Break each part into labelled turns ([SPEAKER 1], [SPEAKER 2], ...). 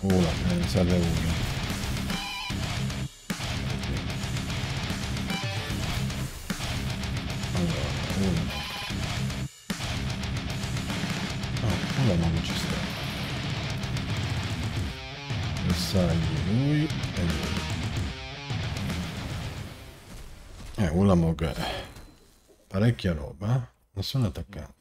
[SPEAKER 1] Uno, me ne serve uno. Allora, uno. Ah, allora non ci sta. Bersagli lui e lui. Eh, Ulamog parecchia roba, eh? non sono attaccato.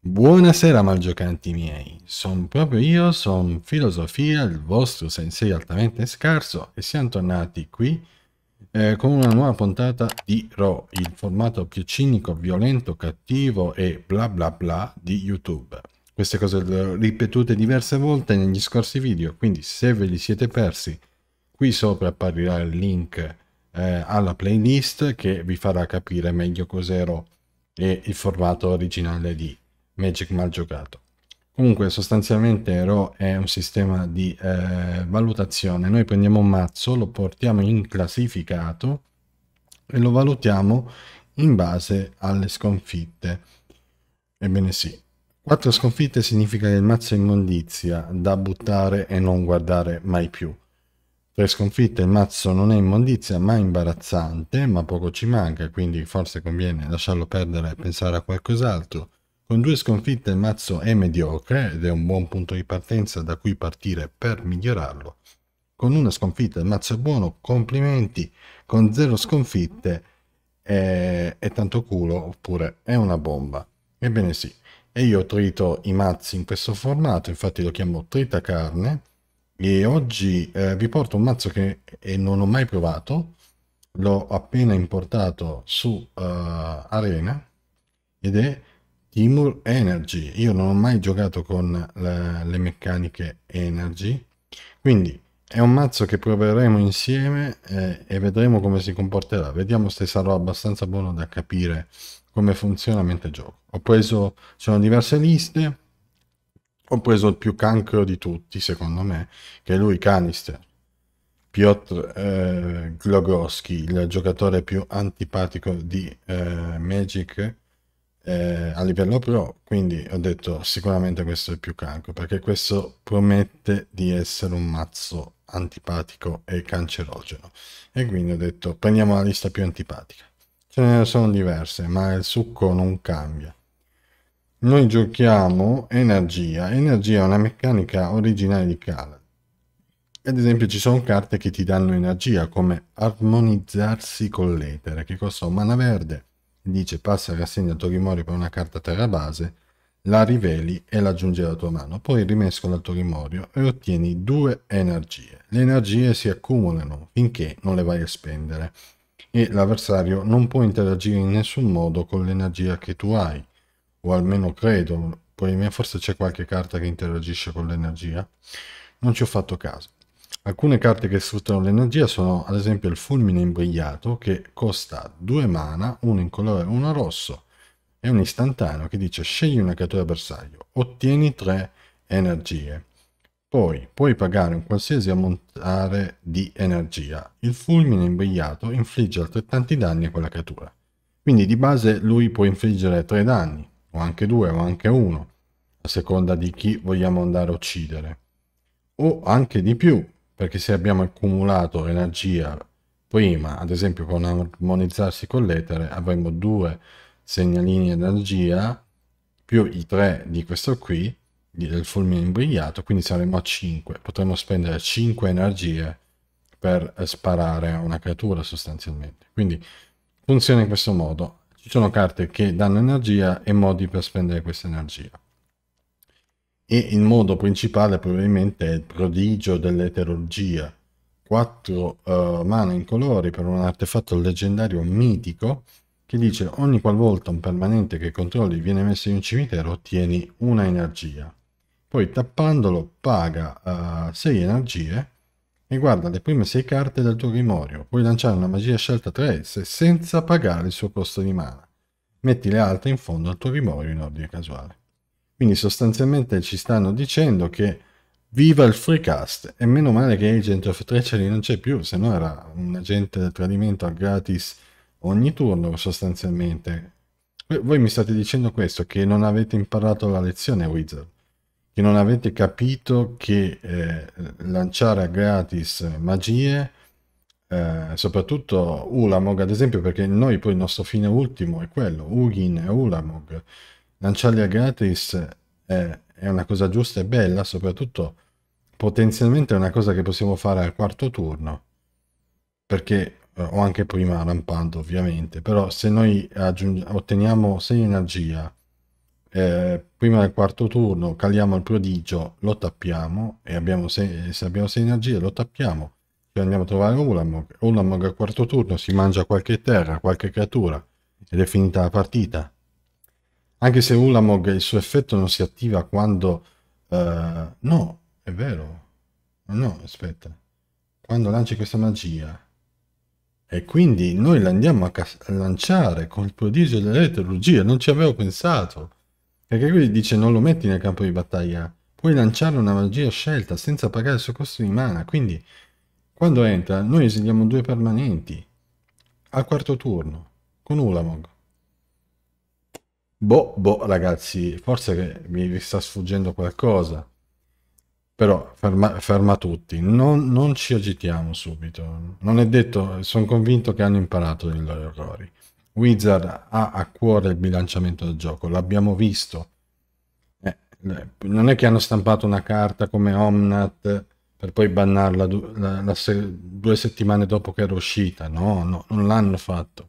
[SPEAKER 1] Buonasera malgiocanti miei, sono proprio io, sono Filosofia, il vostro sensei altamente scarso e siamo tornati qui eh, con una nuova puntata di Ro, il formato più cinico, violento, cattivo e bla bla bla di YouTube. Queste cose le ho ripetute diverse volte negli scorsi video, quindi se ve li siete persi, qui sopra apparirà il link eh, alla playlist che vi farà capire meglio cos'ero e il formato originale di Magic mal giocato. Comunque sostanzialmente RO è un sistema di eh, valutazione. Noi prendiamo un mazzo, lo portiamo in classificato e lo valutiamo in base alle sconfitte. Ebbene sì, 4 sconfitte significa che il mazzo è immondizia, da buttare e non guardare mai più. 3 sconfitte il mazzo non è immondizia ma imbarazzante, ma poco ci manca, quindi forse conviene lasciarlo perdere e pensare a qualcos'altro. Con due sconfitte il mazzo è mediocre ed è un buon punto di partenza da cui partire per migliorarlo. Con una sconfitta il mazzo è buono, complimenti, con zero sconfitte è, eh, è tanto culo oppure è una bomba. Ebbene sì, e io trito i mazzi in questo formato, infatti lo chiamo trita carne e oggi eh, vi porto un mazzo che non ho mai provato, l'ho appena importato su uh, Arena ed è Timur Energy. Io non ho mai giocato con la, le meccaniche Energy, quindi è un mazzo che proveremo insieme eh, e vedremo come si comporterà. Vediamo se sarò abbastanza buono da capire come funziona mentre gioco. Ho preso, sono diverse liste, ho preso il più cancro di tutti, secondo me, che è lui Canister. Piotr eh, Glogowski, il giocatore più antipatico di eh, Magic, eh, a livello pro, quindi ho detto sicuramente questo è più cancro, perché questo promette di essere un mazzo antipatico e cancerogeno. E quindi ho detto prendiamo la lista più antipatica. Ce ne sono diverse, ma il succo non cambia. Noi giochiamo Energia. Energia è una meccanica originale di Kala. Ad esempio ci sono carte che ti danno energia, come Armonizzarsi con l'Etere, che costa un mana verde dice passa rassegna Torimori per una carta terra base, la riveli e la aggiungi alla tua mano, poi rimescola il Torimorio e ottieni due energie. Le energie si accumulano finché non le vai a spendere e l'avversario non può interagire in nessun modo con l'energia che tu hai, o almeno credo, poi forse c'è qualche carta che interagisce con l'energia, non ci ho fatto caso. Alcune carte che sfruttano l'energia sono ad esempio il fulmine imbrigliato che costa 2 mana, uno in colore e uno rosso. È un istantaneo che dice scegli una creatura bersaglio, ottieni 3 energie. Poi puoi pagare un qualsiasi ammontare di energia. Il fulmine imbrigliato infligge altrettanti danni a quella creatura. Quindi di base lui può infliggere 3 danni, o anche 2 o anche 1, a seconda di chi vogliamo andare a uccidere. O anche di più, perché se abbiamo accumulato energia prima, ad esempio con armonizzarsi con l'etere, avremo due segnalini di energia più i tre di questo qui, del fulmine imbrigliato, quindi saremo a 5. Potremmo spendere 5 energie per sparare a una creatura sostanzialmente. Quindi funziona in questo modo. Ci sono carte che danno energia e modi per spendere questa energia e il modo principale probabilmente è il prodigio dell'eterologia. 4 uh, eh, in colori per un artefatto leggendario mitico che dice ogni qualvolta un permanente che controlli viene messo in un cimitero ottieni una energia. Poi tappandolo paga 6 uh, eh, energie e guarda le prime 6 carte del tuo grimorio. Puoi lanciare una magia scelta tra esse senza pagare il suo costo di mana. Metti le altre in fondo al tuo grimorio in ordine casuale. Quindi sostanzialmente ci stanno dicendo che viva il Freecast e meno male che Agent of Treachery non c'è più, se no era un agente del tradimento a gratis ogni turno sostanzialmente. Voi mi state dicendo questo, che non avete imparato la lezione Wizard, che non avete capito che eh, lanciare a gratis magie, eh, soprattutto Ulamog ad esempio, perché noi poi il nostro fine ultimo è quello, Ugin e Ulamog, lanciarli a gratis è, è una cosa giusta e bella, soprattutto potenzialmente è una cosa che possiamo fare al quarto turno, perché eh, o anche prima rampando ovviamente, però se noi otteniamo 6 energia eh, prima del quarto turno, caliamo il prodigio, lo tappiamo e abbiamo se, se abbiamo 6 energie lo tappiamo, cioè andiamo a trovare Ulamog, Ulamog al quarto turno si mangia qualche terra, qualche creatura ed è finita la partita. Anche se Ulamog il suo effetto non si attiva quando... Uh, no, è vero. No, aspetta. Quando lanci questa magia. E quindi noi l'andiamo a, a lanciare col prodigio dell'elettrologia. Non ci avevo pensato. Perché qui dice non lo metti nel campo di battaglia. Puoi lanciare una magia scelta senza pagare il suo costo di mana. Quindi quando entra noi esiliamo due permanenti. Al quarto turno. Con Ulamog. Boh, boh, ragazzi, forse mi sta sfuggendo qualcosa. Però ferma, ferma tutti, non, non, ci agitiamo subito. Non è detto, sono convinto che hanno imparato dai loro errori. Wizard ha a cuore il bilanciamento del gioco, l'abbiamo visto. Eh, non è che hanno stampato una carta come Omnat per poi bannarla due settimane dopo che era uscita. No, no, non l'hanno fatto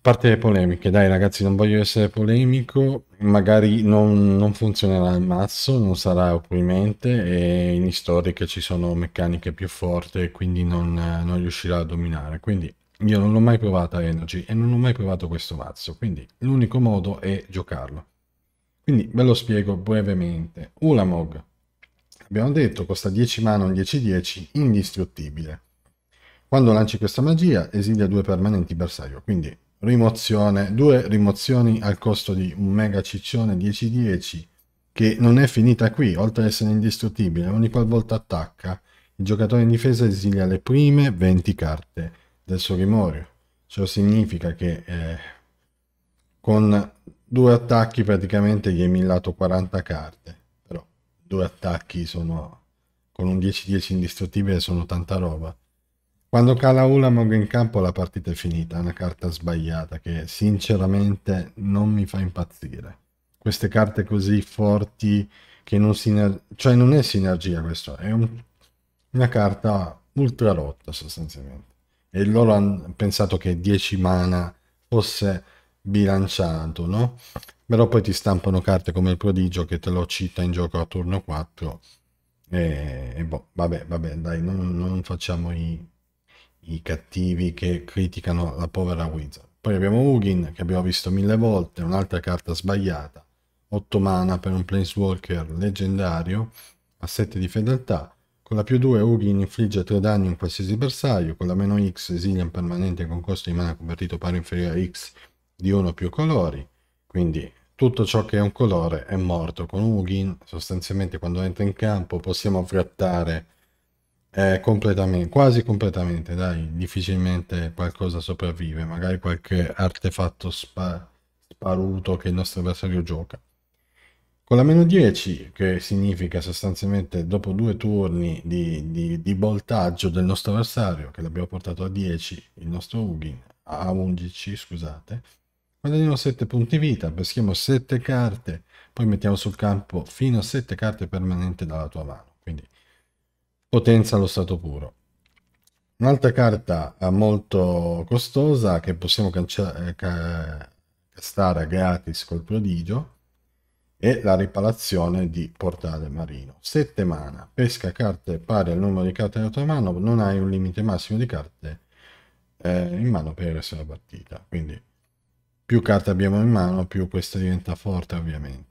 [SPEAKER 1] parte le polemiche, dai ragazzi, non voglio essere polemico, magari non, non funzionerà il mazzo, non sarà opprimente e in storiche ci sono meccaniche più forti e quindi non, non, riuscirà a dominare. Quindi io non l'ho mai provata Energy e non ho mai provato questo mazzo, quindi l'unico modo è giocarlo. Quindi ve lo spiego brevemente. Ulamog, abbiamo detto, costa 10 mana, un 10-10, indistruttibile. Quando lanci questa magia, esilia due permanenti bersaglio, quindi rimozione, due rimozioni al costo di un mega ciccione 10-10 che non è finita qui, oltre ad essere indistruttibile, ogni qualvolta attacca, il giocatore in difesa esilia le prime 20 carte del suo rimorio. Ciò significa che eh, con due attacchi praticamente gli hai millato 40 carte, però due attacchi sono con un 10-10 indistruttibile sono tanta roba. Quando cala Ulamog in campo la partita è finita, è una carta sbagliata che sinceramente non mi fa impazzire. Queste carte così forti che non si... cioè non è sinergia questo, è un... una carta ultra rotta sostanzialmente. E loro hanno pensato che 10 mana fosse bilanciato, no? Però poi ti stampano carte come il prodigio che te lo cita in gioco a turno 4 e, e boh, vabbè, vabbè, dai, non, non facciamo i i cattivi che criticano la povera Wizard. Poi abbiamo Ugin, che abbiamo visto mille volte, un'altra carta sbagliata, 8 mana per un Planeswalker leggendario, a 7 di fedeltà. Con la più 2 Ugin infligge 3 danni a un qualsiasi bersaglio, con la meno X esilia un permanente con costo di mana convertito pari inferiore a X di uno o più colori, quindi tutto ciò che è un colore è morto. Con Ugin sostanzialmente quando entra in campo possiamo frattare eh, completamente, quasi completamente, dai, difficilmente qualcosa sopravvive, magari qualche artefatto spa- sparuto che il nostro avversario gioca. Con la meno 10, che significa sostanzialmente dopo due turni di, di, di voltaggio del nostro avversario, che l'abbiamo portato a 10, il nostro Ugin, a 11, scusate, guadagniamo 7 punti vita, peschiamo 7 carte, poi mettiamo sul campo fino a 7 carte permanenti dalla tua mano potenza allo stato puro. Un'altra carta eh, molto costosa che possiamo eh, ca castare gratis col prodigio è la riparazione di portale marino. 7 mana, pesca carte pari al numero di carte nella tua mano, non hai un limite massimo di carte eh, in mano per il resto della partita. Quindi più carte abbiamo in mano, più questa diventa forte ovviamente.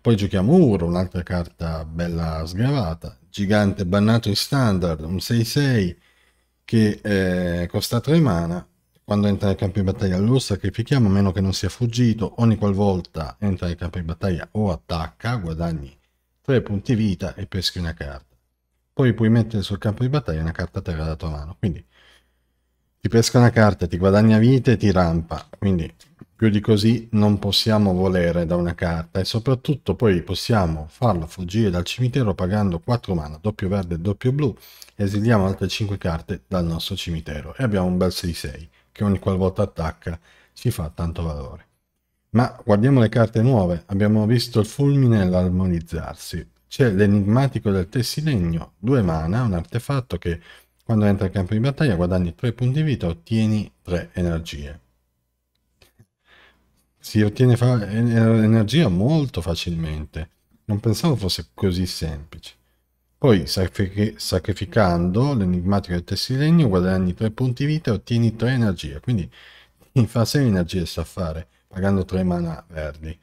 [SPEAKER 1] Poi giochiamo Uro, un'altra carta bella sgravata, gigante bannato in standard, un 6-6 che eh, costa 3 mana. Quando entra nel campo di battaglia lo sacrifichiamo, a meno che non sia fuggito. Ogni qualvolta entra nel campo di battaglia o attacca, guadagni 3 punti vita e peschi una carta. Poi puoi mettere sul campo di battaglia una carta terra da tua mano. Quindi ti pesca una carta, ti guadagna vite e ti rampa. Quindi più di così non possiamo volere da una carta e soprattutto poi possiamo farlo fuggire dal cimitero pagando 4 mana, doppio verde e doppio blu, esiliamo altre 5 carte dal nostro cimitero e abbiamo un bel 6-6 che ogni qualvolta attacca ci fa tanto valore. Ma guardiamo le carte nuove, abbiamo visto il fulmine e l'armonizzarsi, c'è l'enigmatico del tessilegno, 2 mana, un artefatto che quando entra in campo di battaglia guadagni 3 punti vita, ottieni 3 energie. Si ottiene eh, energia molto facilmente. Non pensavo fosse così semplice. Poi, sacrificando l'enigmatico del tessilegno, guadagni 3 punti vita e ottieni 3 energie. Quindi ti fa 6 energie fare, pagando 3 mana verdi.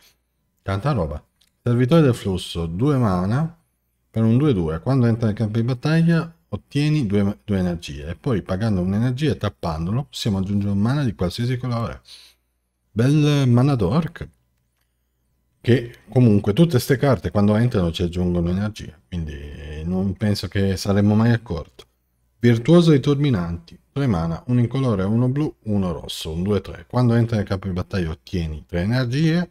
[SPEAKER 1] Tanta roba. Servitore del flusso, 2 mana per un 2-2. Quando entra nel campo di battaglia, ottieni due, due energie e poi pagando un'energia e tappandolo possiamo aggiungere un mana di qualsiasi colore. Bel mana d'orc. Che comunque tutte queste carte quando entrano ci aggiungono energia, quindi non penso che saremmo mai accorti. Virtuoso dei turbinanti 3 mana, uno in colore, uno blu, uno rosso, un 2-3. Quando entra nel campo di battaglia ottieni 3 energie,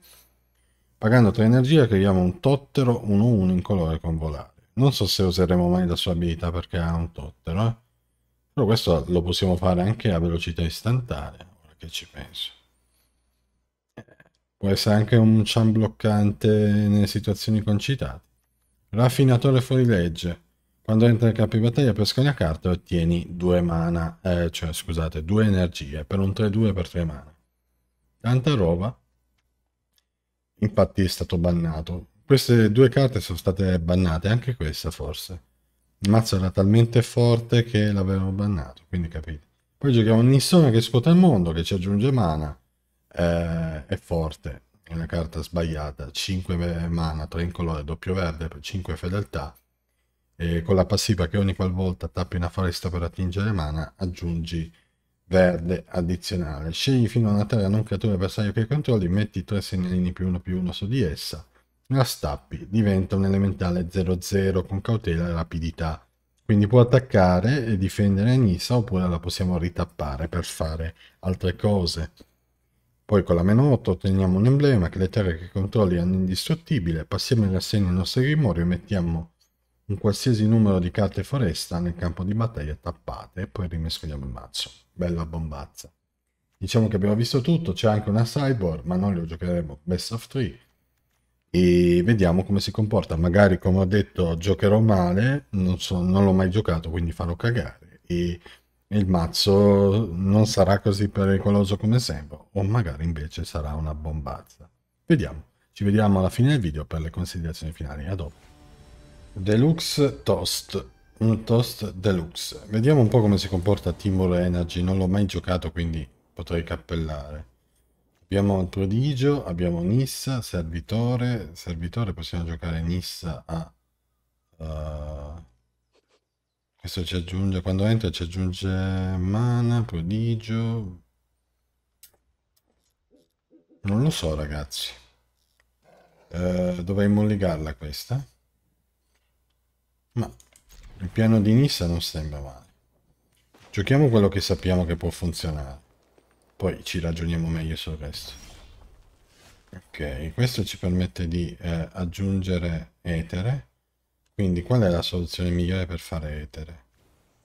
[SPEAKER 1] pagando 3 energie creiamo un tottero 1-1 colore con volare. Non so se useremo mai la sua abilità perché ha un tottero, eh? Però questo lo possiamo fare anche a velocità istantanea, ora che ci penso. Può essere anche un cian bloccante nelle situazioni concitate. Raffinatore fuorilegge. Quando entra in campo di battaglia pesca una carta e ottieni due mana, eh, cioè scusate, due energie per un 3-2 per 3 mana. Tanta roba. Infatti è stato bannato queste due carte sono state bannate, anche questa forse. Il mazzo era talmente forte che l'avevano bannato, quindi capite. Poi giochiamo Nissone che scuota il mondo, che ci aggiunge mana. Eh, è forte, è una carta sbagliata. 5 mana, 3 in colore, doppio verde, 5 fedeltà. E con la passiva che ogni qualvolta tappi una foresta per attingere mana, aggiungi verde addizionale. Scegli fino a una terra non creatura avversaria che controlli, metti 3 segnalini più 1 più 1 su di essa la stappi, diventa un elementale 0-0 con cautela e rapidità. Quindi può attaccare e difendere Anissa oppure la possiamo ritappare per fare altre cose. Poi con la meno 8 otteniamo un emblema che le terre che controlli hanno indistruttibile, passiamo in rassegna i nostri rimori e mettiamo un qualsiasi numero di carte foresta nel campo di battaglia tappate e poi rimescoliamo il mazzo. Bella bombazza. Diciamo che abbiamo visto tutto, c'è anche una cyborg, ma noi lo giocheremo best of 3 e vediamo come si comporta. Magari, come ho detto, giocherò male, non, so, non l'ho mai giocato, quindi farò cagare. E il mazzo non sarà così pericoloso come sembra, o magari invece sarà una bombazza. Vediamo. Ci vediamo alla fine del video per le considerazioni finali. A dopo. Deluxe Toast. Un toast deluxe. Vediamo un po' come si comporta Timor Energy. Non l'ho mai giocato, quindi potrei cappellare. Abbiamo il prodigio, abbiamo Nissa, servitore, servitore possiamo giocare Nissa a... Uh, questo ci aggiunge, quando entra ci aggiunge mana, prodigio... Non lo so ragazzi. Uh, dovrei molligarla questa. Ma il piano di Nissa non sembra male. Giochiamo quello che sappiamo che può funzionare. Poi ci ragioniamo meglio sul resto. Ok, questo ci permette di eh, aggiungere etere. Quindi qual è la soluzione migliore per fare etere?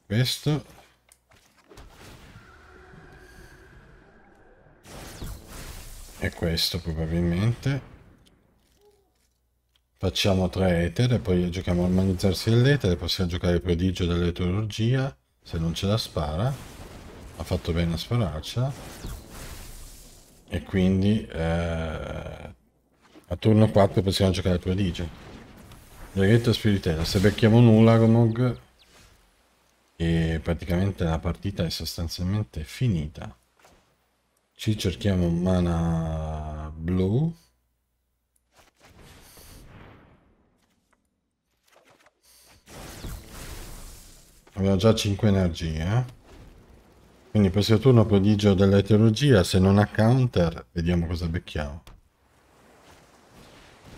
[SPEAKER 1] Questo. E questo probabilmente facciamo tre etere, poi giochiamo a armonizzarsi dell'etere, possiamo giocare il prodigio dell'eterologia, se non ce la spara ha fatto bene a sparaccia e quindi eh, a turno 4 possiamo giocare prodigio Draghetto e Spiritella se becchiamo un Ulagomog e praticamente la partita è sostanzialmente finita ci cerchiamo mana blu Abbiamo già 5 energie. Eh. Quindi per prossimo turno prodigio dell'eteologia, se non ha counter, vediamo cosa becchiamo.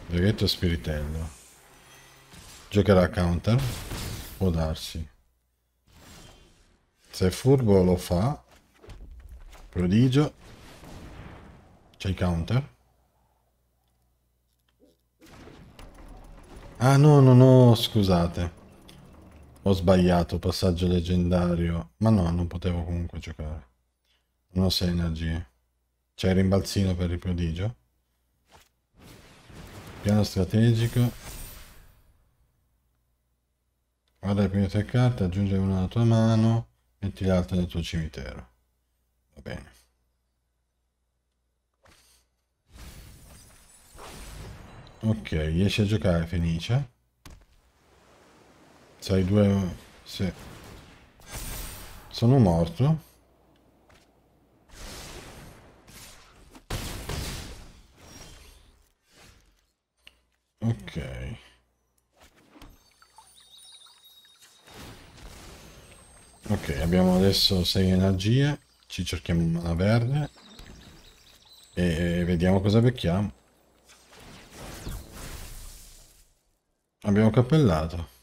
[SPEAKER 1] Draghetto Spiritello. Giocherà a counter? Può darsi. Se è furbo lo fa. Prodigio. C'è il counter. Ah no, no, no, scusate. Ho sbagliato, passaggio leggendario. Ma no, non potevo comunque giocare. Non ho 6 energie. C'è il rimbalzino per il prodigio. Piano strategico. Guarda le prime tre carte, aggiungere una alla tua mano, metti l'altra nel tuo cimitero. Va bene. Ok, riesci a giocare Fenice. C'hai due... Sì. Sono morto. Ok. Ok, abbiamo adesso 6 energie. Ci cerchiamo una verde. E vediamo cosa becchiamo. Abbiamo cappellato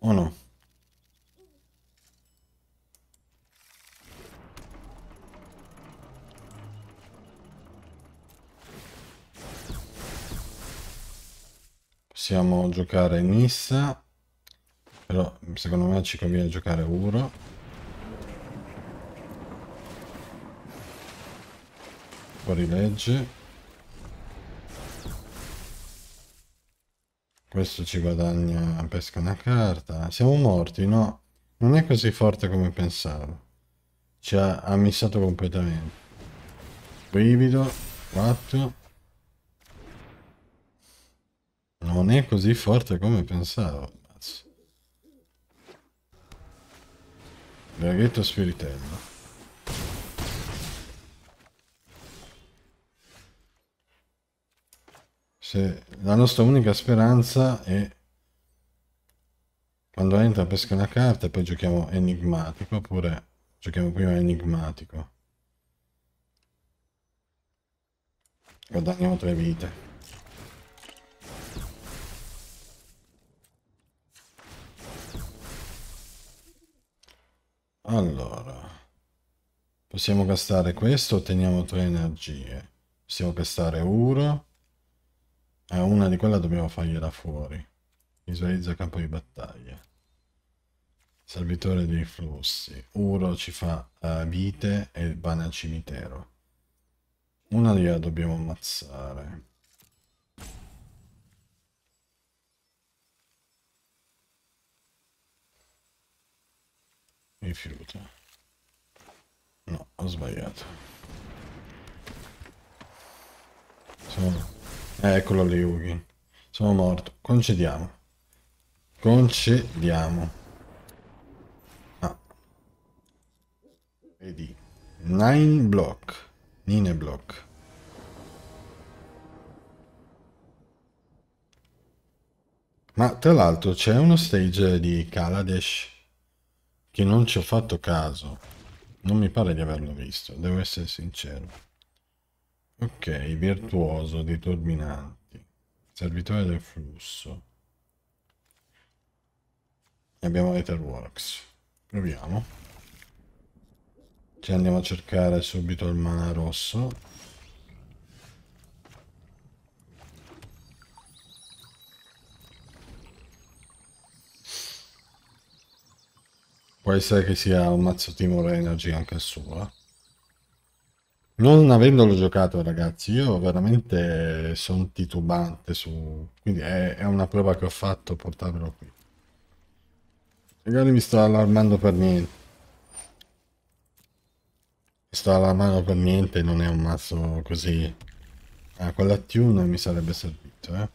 [SPEAKER 1] o no? Possiamo giocare Nissa, però secondo me ci conviene giocare Uro. Fuori legge. Questo ci guadagna, pesca una carta. Siamo morti, no? Non è così forte come pensavo. Ci ha ammissato completamente. Brivido, 4. Non è così forte come pensavo. Draghetto spiritello. se la nostra unica speranza è quando entra pesca una carta e poi giochiamo enigmatico oppure giochiamo prima enigmatico guadagniamo tre vite allora possiamo gastare questo otteniamo tre energie possiamo gastare uno a eh, una di quelle dobbiamo fargliela fuori. Visualizza campo di battaglia. Servitore dei flussi. Uro ci fa uh, vite e bana al cimitero. Una gliela dobbiamo ammazzare. Rifiuta. No, ho sbagliato. Sono Eccolo lì, Ugin. Sono morto. Concediamo. Concediamo. Ah. Vedi. Nine block. Nine block. Ma tra l'altro c'è uno stage di Kaladesh che non ci ho fatto caso. Non mi pare di averlo visto, devo essere sincero. Ok, virtuoso dei turbinanti, servitore del flusso. E abbiamo Etherworks. Proviamo. Ci andiamo a cercare subito il mana rosso. Può essere che sia un mazzo Timor Energy anche il suo, eh? Non avendolo giocato, ragazzi, io veramente sono titubante su... Quindi è, è, una prova che ho fatto portarlo qui. Magari mi sto allarmando per niente. Mi sto allarmando per niente, non è un mazzo così... Ah, quella tune mi sarebbe servito, eh.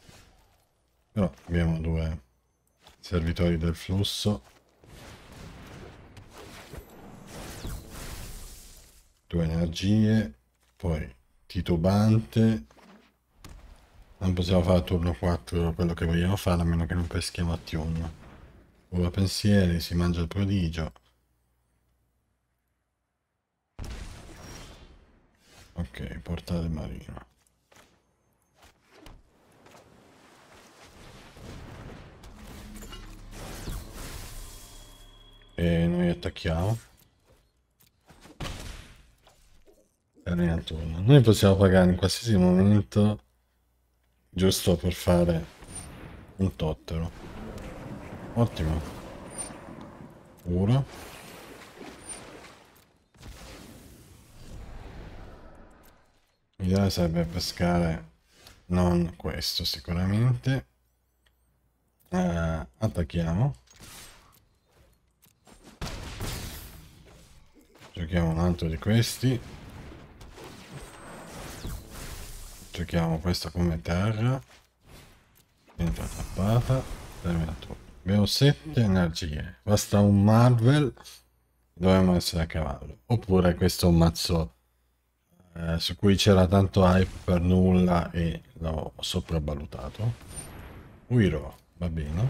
[SPEAKER 1] Però abbiamo due servitori del flusso. due energie, poi titubante, non possiamo fare turno 4 quello che vogliamo fare a meno che non peschiamo a Tium. Ora pensieri, si mangia il prodigio. Ok, portale marino. E noi attacchiamo. Arena Noi possiamo pagare in qualsiasi momento giusto per fare un tottero. Ottimo. Uno. L'ideale sarebbe pescare non questo sicuramente. Uh, attacchiamo. Giochiamo un altro di questi. giochiamo questo come terra entra tappata terminato abbiamo 7 energie basta un marvel dovremmo essere a cavallo oppure questo mazzo eh, su cui c'era tanto hype per nulla e l'ho sopravvalutato Uiro va bene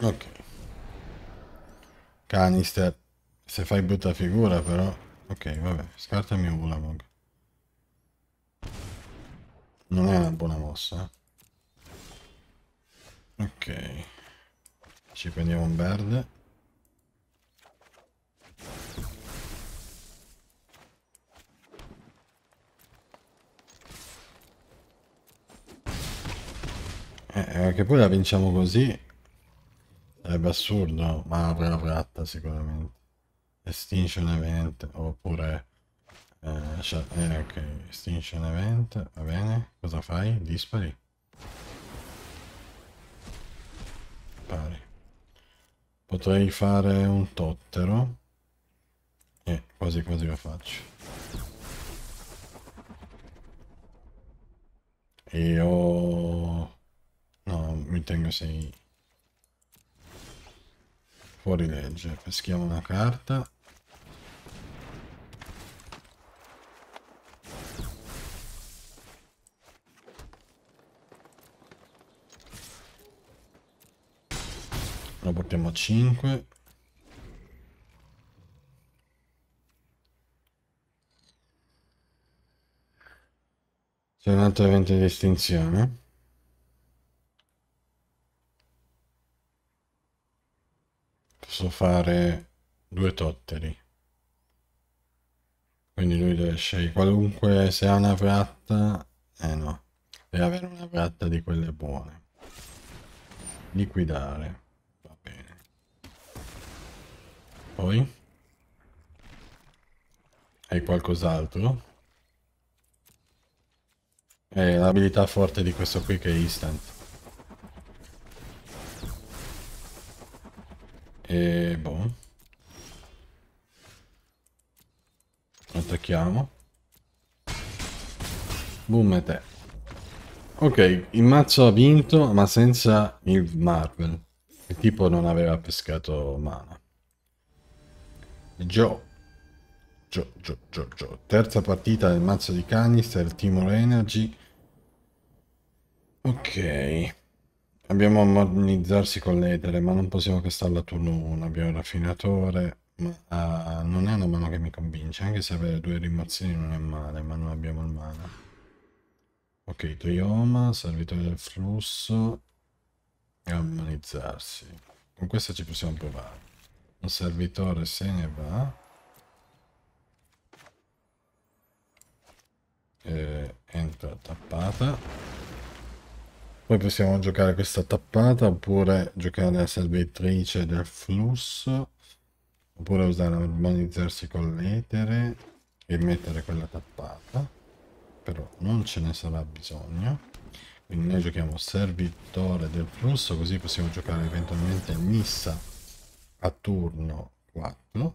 [SPEAKER 1] ok canister se fai brutta figura però... Ok, vabbè, scartami un Ulamog. Non è una buona mossa. Eh. Ok. Ci prendiamo un bird. Eh, che poi la vinciamo così sarebbe assurdo, ma avrà la fratta sicuramente. Extinction Event oppure eh, cioè, eh, ok, Extinction Event, va bene, cosa fai? Dispari. Pari. Potrei fare un tottero. E eh, quasi quasi lo faccio. E ho... No, mi tengo sei... Fuori legge. Peschiamo una carta. Lo portiamo a 5. C'è un altro evento di estinzione. Posso fare due totteri. Quindi lui deve scegliere qualunque, se ha una fratta, eh no, deve avere una fratta di quelle buone. Liquidare. Poi? Hai qualcos'altro? È l'abilità forte di questo qui che è instant. E boh. Attacchiamo. Boom e te. Ok, il mazzo ha vinto, ma senza il Marvel. Il tipo non aveva pescato mana. Joe. Joe, Joe, Joe, Joe. Terza partita del mazzo di canister, Timor Energy. Ok. Abbiamo a modernizzarsi con l'etere, ma non possiamo castarla a turno 1. Abbiamo il raffinatore, ma uh, non è una mano che mi convince, anche se avere due rimozioni non è male, ma non abbiamo il mana. Ok, Toyoma, servitore del flusso e ammonizzarsi. Con questa ci possiamo provare. Un servitore se ne va. E entra tappata. Poi possiamo giocare questa tappata oppure giocare la servitrice del flusso. Oppure usare normalizzarsi con l'etere e mettere quella tappata. Però non ce ne sarà bisogno quindi noi giochiamo servitore del flusso così possiamo giocare eventualmente missa a turno 4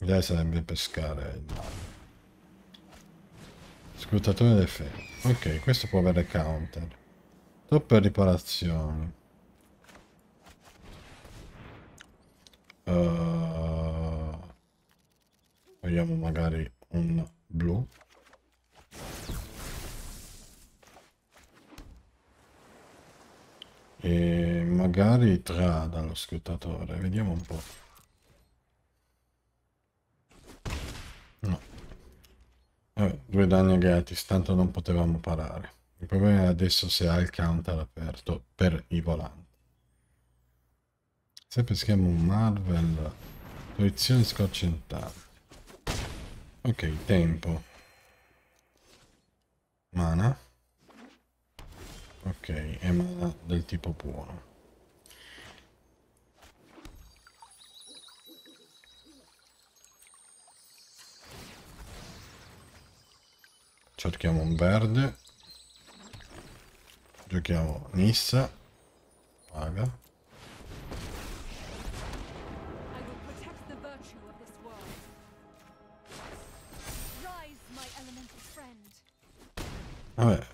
[SPEAKER 1] lei sarebbe pescare il mare scrutatore del ferro ok questo può avere counter troppe riparazioni uh, vogliamo magari un blu e magari trada lo scrutatore vediamo un po' no Vabbè, due danni gratis tanto non potevamo parare il problema è adesso se ha il counter aperto per i volanti se peschiamo un Marvel proiezione scorcentante ok tempo mana Ok, è mana del tipo buono. Cerchiamo un verde. Giochiamo Nissa. Paga. Vabbè,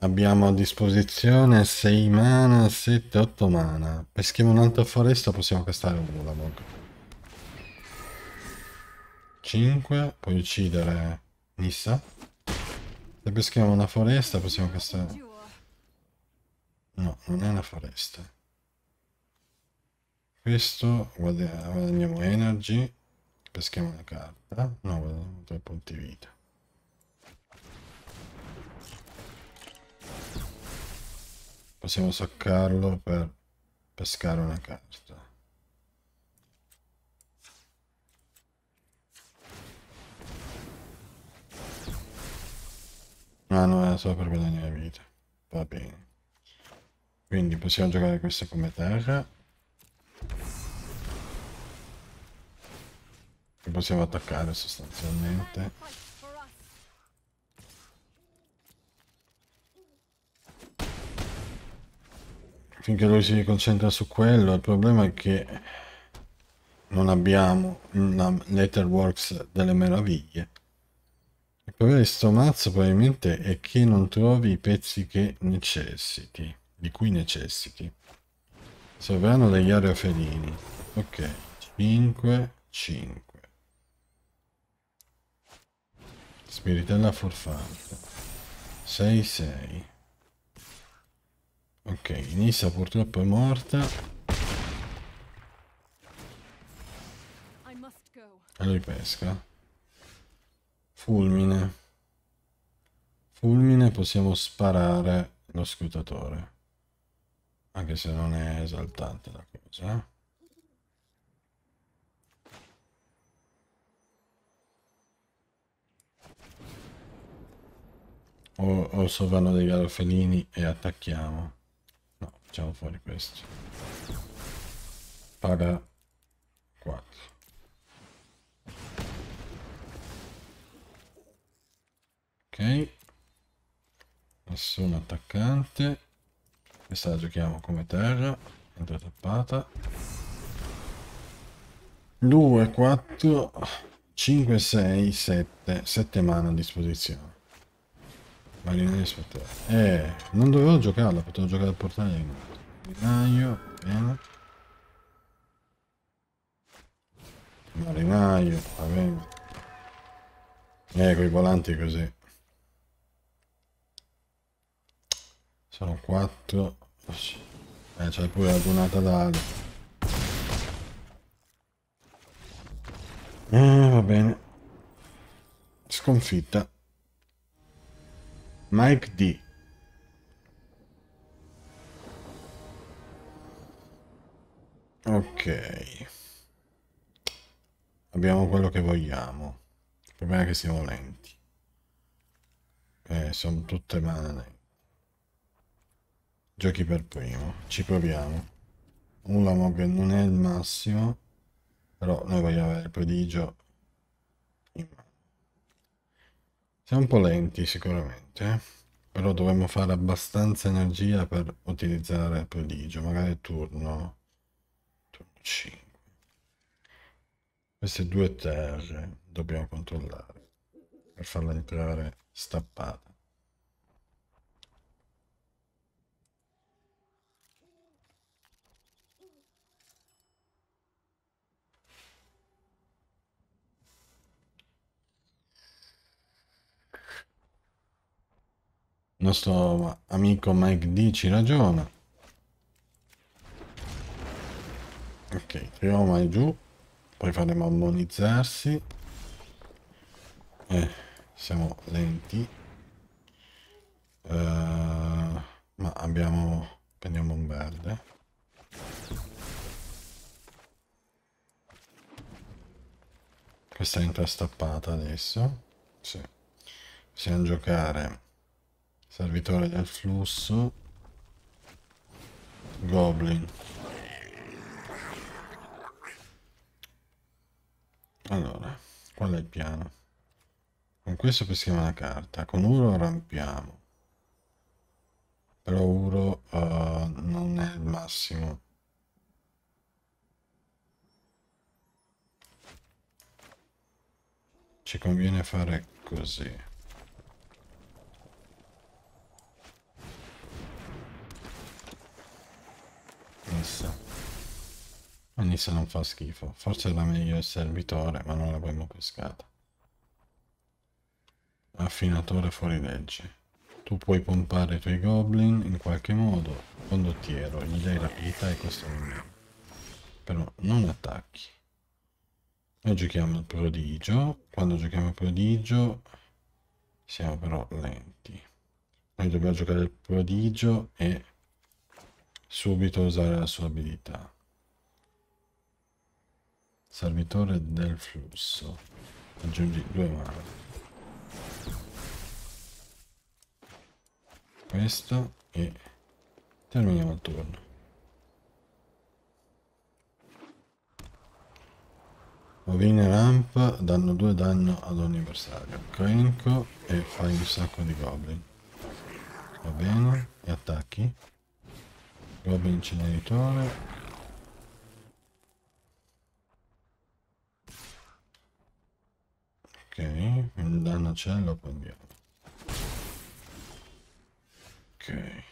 [SPEAKER 1] Abbiamo a disposizione 6 mana, 7-8 mana. Peschiamo un'altra foresta, possiamo castare un Ulamog. 5, puoi uccidere Nissa. Se peschiamo una foresta, possiamo castare... No, non è una foresta. Questo guadagniamo energy. Peschiamo una carta. No, guadagniamo 3 punti vita. possiamo saccarlo per pescare una carta. Ah no, era solo per guadagnare vita. Va bene. Quindi possiamo giocare questa come terra. E possiamo attaccare sostanzialmente. finché lui si concentra su quello, il problema è che non abbiamo una letterworks delle meraviglie. Il problema di sto mazzo probabilmente è che non trovi i pezzi che necessiti, di cui necessiti. Sovrano degli aerofelini. Ok, 5, 5. Spiritella forfante. 6, 6. Ok, Nisa purtroppo è morta. E lui pesca. Fulmine. Fulmine possiamo sparare lo scrutatore. Anche se non è esaltante la cosa. O, o sovrano dei garofalini e attacchiamo. Facciamo fuori questo. Paga 4. Ok. Nessun attaccante. Questa la giochiamo come terra. Entra tappata. 2, 4, 5, 6, 7. 7 mana a disposizione. Marina di spettacolo. Eh, non dovevo giocarla, potevo giocare al portale di Marinaio, bene. Eh. Marinaio, va bene. Eh, con i volanti così. Sono 4. Eh, c'è pure la donata d'ale. Eh, va bene. Sconfitta. Mike D. Ok. Abbiamo quello che vogliamo. Il problema è che siamo lenti. Eh, sono tutte male. Giochi per primo. Ci proviamo. Un lamo che non è il massimo. Però noi vogliamo avere il prodigio Siamo un po' lenti sicuramente, eh. però dovremmo fare abbastanza energia per utilizzare prodigio, magari turno, turno 5. Queste due terre dobbiamo controllare per farla entrare stappata. Il nostro amico Mike D ci ragiona. Ok, Trioma mai giù. Poi faremo ammonizzarsi. Eh, siamo lenti. Uh, ma abbiamo... Prendiamo un verde. Questa è intrastappata adesso. Sì. Possiamo giocare Servitore del flusso. Goblin. Allora, qual è il piano? Con questo peschiamo la carta, con uno rampiamo. Però uno uh, eh, non è il massimo. Ci conviene fare così. se non fa schifo. Forse era meglio il servitore, ma non l'abbiamo pescata. Affinatore fuori legge. Tu puoi pompare i tuoi goblin in qualche modo. Condottiero, gli dai rapidità e questo non è. Però non attacchi. Noi giochiamo il prodigio. Quando giochiamo il prodigio siamo però lenti. Noi dobbiamo giocare il prodigio e subito usare la sua abilità. Servitore del flusso. Aggiungi due mani. Questo e terminiamo il turno. bovine ramp danno due danno ad ogni avversario. Crenco e fai un sacco di goblin. Va bene. E attacchi. Goblin inceneritore. Ok, il danno c'è, lo prendiamo. Ok.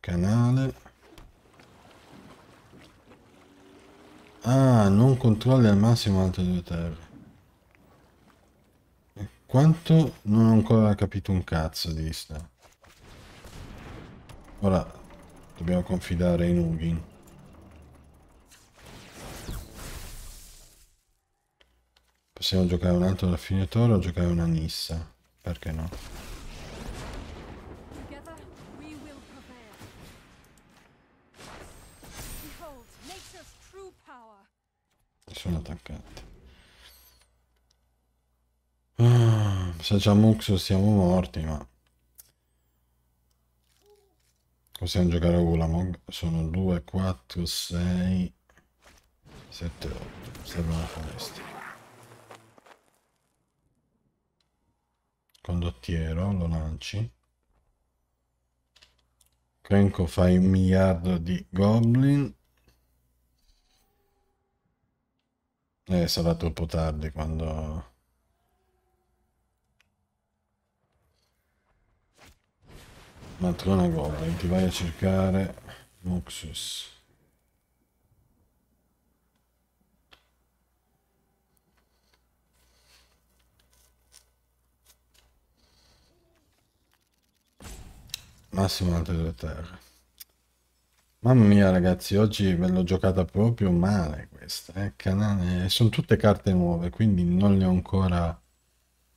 [SPEAKER 1] Canale. Ah, non controlli al massimo altre due terre. quanto non ho ancora capito un cazzo di sta. Ora dobbiamo confidare in Ugin. possiamo giocare un altro raffinatore o giocare una Nissa. Perché no? Sono attaccati. Ah, se c'è Mux siamo morti, ma... Possiamo giocare a Ulamog. Sono 2, 4, 6, 7, 8. Serve una foresta. condottiero, lo lanci. Kenko fai un miliardo di goblin. Eh, sarà troppo tardi quando... Matrona Goblin, ti vai a cercare Muxus. Massimo Alto della Terra. Mamma mia ragazzi, oggi ve l'ho giocata proprio male questa, eh? Canane... sono tutte carte nuove, quindi non le ho ancora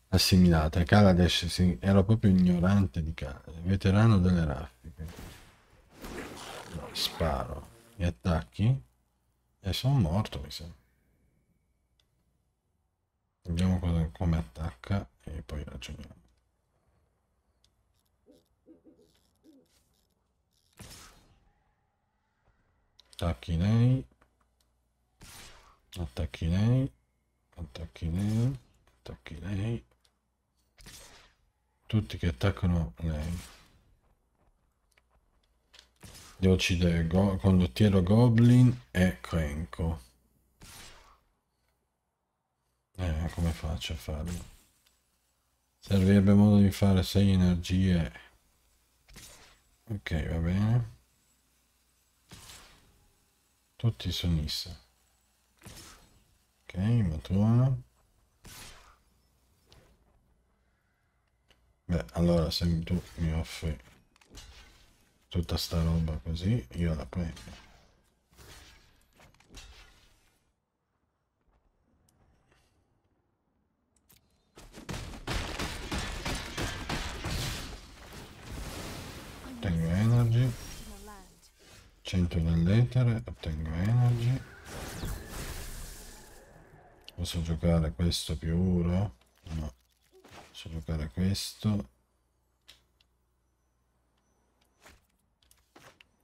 [SPEAKER 1] assimilate. Kaladesh si... era proprio ignorante di carte, veterano delle raffiche. sparo, gli attacchi e sono morto mi sembra. Vediamo come attacca e poi ragioniamo. attacchi nei attacchi nei attacchi nei attacchi nei tutti che attaccano lei devo uccidere go condottiero goblin e crenco eh come faccio a farlo servirebbe modo di fare 6 energie ok va bene tutti su Nissa. Ok, Matona. Beh, allora se tu mi offri tutta sta roba così, io la prendo. Tengo energy. 100 dall'etere, ottengo energy. Posso giocare questo più uno? No. Posso giocare questo.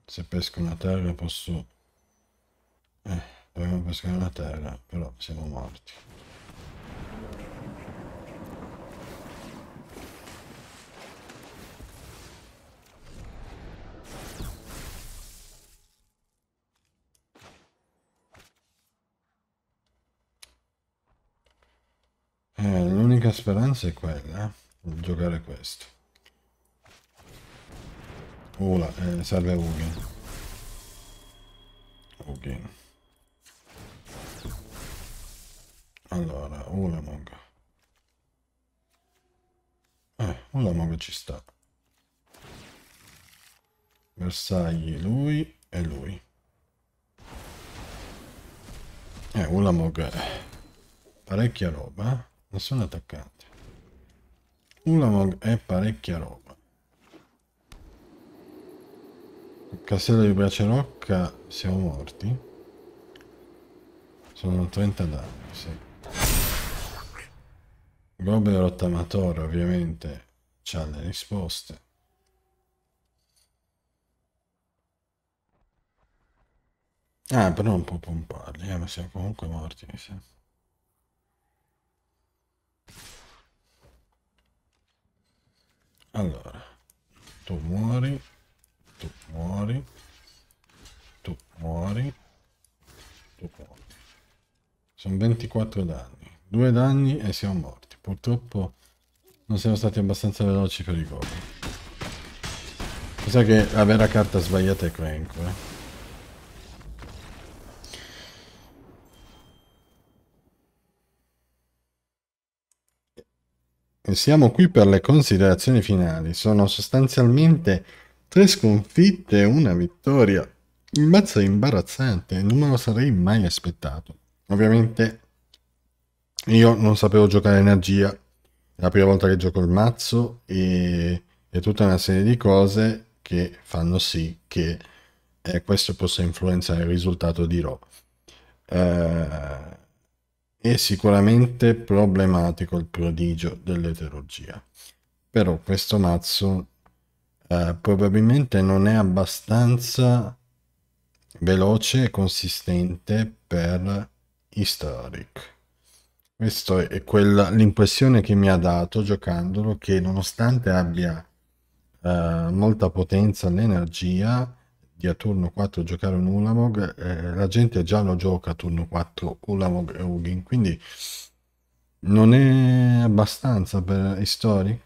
[SPEAKER 1] Se pesco una terra posso... Eh, dobbiamo eh, pescare una terra, però siamo morti. speranza è quella, eh, giocare questo. Ula, eh, serve Ugin. Ugin. Allora, Ulamog. Eh, Ulamog ci sta. Bersagli lui e lui. Eh, Ulamog parecchia roba. Eh nessun attaccante attaccati. Ulamog è parecchia roba. Il castello di Bracerocca siamo morti. Sono 30 danni, sì. Goblin rottamatore ovviamente c'ha le risposte. Ah, però non può pomparli, eh, ma siamo comunque morti, mi sembra. Allora, tu muori, tu muori, tu muori, tu muori. Sono 24 danni, Due danni e siamo morti. Purtroppo non siamo stati abbastanza veloci per i gol. Cosa che la vera carta sbagliata è Cranko, eh. E siamo qui per le considerazioni finali. Sono sostanzialmente tre sconfitte e una vittoria. Il mazzo è imbarazzante, non me lo sarei mai aspettato. Ovviamente io non sapevo giocare energia, è la prima volta che gioco il mazzo e, e tutta una serie di cose che fanno sì che eh, questo possa influenzare il risultato di Raw. Eh, è sicuramente problematico il prodigio dell'eterologia. Però questo mazzo eh, probabilmente non è abbastanza veloce e consistente per Historic. Questa è l'impressione che mi ha dato giocandolo che nonostante abbia eh, molta potenza l'energia di a turno 4 giocare un Ulamog, eh, la gente già lo gioca a turno 4 Ulamog e Ugin, quindi non è abbastanza per i Histori?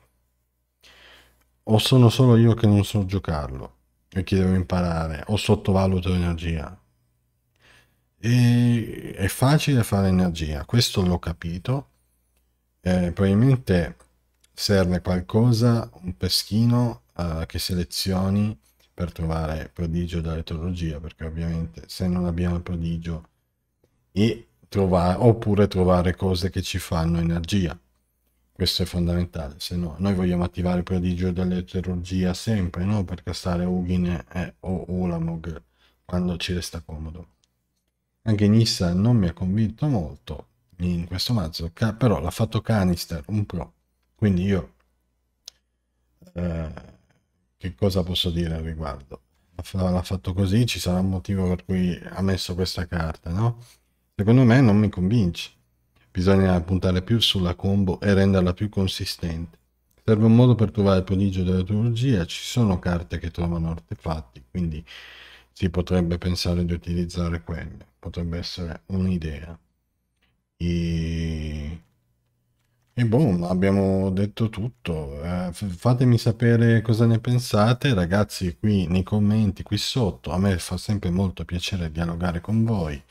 [SPEAKER 1] O sono solo io che non so giocarlo e che devo imparare, o sottovaluto l'energia? E è facile fare energia, questo l'ho capito. Eh, probabilmente serve qualcosa, un peschino eh, che selezioni per trovare prodigio dall'eterologia, perché ovviamente se non abbiamo il prodigio e trovare, oppure trovare cose che ci fanno energia, questo è fondamentale, se no noi vogliamo attivare il prodigio dell'eterologia sempre, non per castare Ugin eh, o Ulamog quando ci resta comodo. Anche Nissa non mi ha convinto molto in questo mazzo, però l'ha fatto Canister, un pro, quindi io... Eh, che cosa posso dire al riguardo? L'ha fatto così, ci sarà un motivo per cui ha messo questa carta, no? Secondo me non mi convince. Bisogna puntare più sulla combo e renderla più consistente. Serve un modo per trovare il prodigio della teologia, ci sono carte che trovano artefatti, quindi si potrebbe pensare di utilizzare quelle, potrebbe essere un'idea. E e boh, abbiamo detto tutto. Eh, fatemi sapere cosa ne pensate, ragazzi, qui nei commenti, qui sotto. A me fa sempre molto piacere dialogare con voi.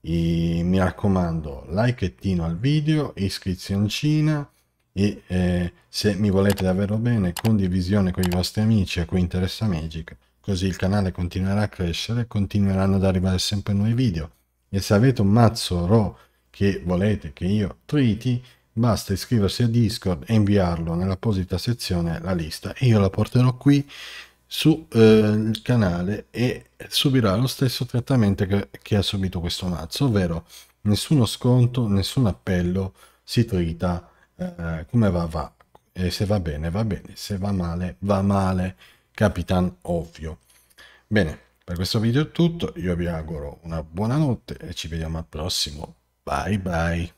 [SPEAKER 1] E, mi raccomando, like al video, iscrizioncina e eh, se mi volete davvero bene, condivisione con i vostri amici a cui interessa Magic, così il canale continuerà a crescere, continueranno ad arrivare sempre nuovi video. E se avete un mazzo RO che volete che io triti, Basta iscriversi a Discord e inviarlo nell'apposita sezione la lista. Io la porterò qui sul eh, canale e subirà lo stesso trattamento che, che ha subito questo mazzo, ovvero nessuno sconto, nessun appello, si trita, eh, come va va, e se va bene va bene, se va male va male, Capitan ovvio. Bene, per questo video è tutto, io vi auguro una buona notte e ci vediamo al prossimo, bye bye.